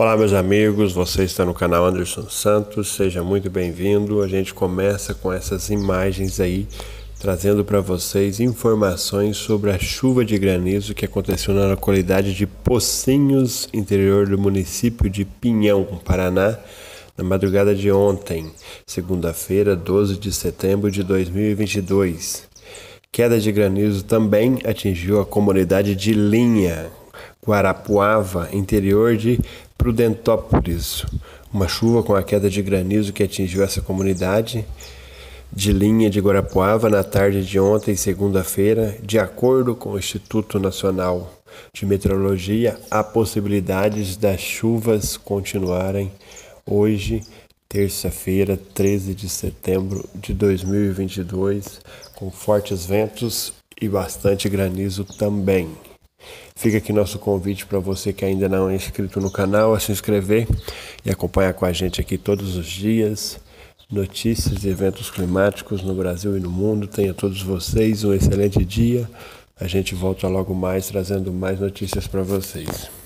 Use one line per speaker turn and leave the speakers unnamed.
Olá, meus amigos, você está no canal Anderson Santos, seja muito bem-vindo. A gente começa com essas imagens aí, trazendo para vocês informações sobre a chuva de granizo que aconteceu na localidade de Pocinhos, interior do município de Pinhão, Paraná, na madrugada de ontem, segunda-feira, 12 de setembro de 2022. Queda de granizo também atingiu a comunidade de Linha, Guarapuava, interior de Prudentópolis. Uma chuva com a queda de granizo que atingiu essa comunidade de linha de Guarapuava na tarde de ontem, segunda-feira, de acordo com o Instituto Nacional de Meteorologia, há possibilidades das chuvas continuarem hoje, terça-feira, 13 de setembro de 2022, com fortes ventos e bastante granizo também. Fica aqui nosso convite para você que ainda não é inscrito no canal a se inscrever e acompanhar com a gente aqui todos os dias notícias e eventos climáticos no Brasil e no mundo. Tenha todos vocês um excelente dia. A gente volta logo mais trazendo mais notícias para vocês.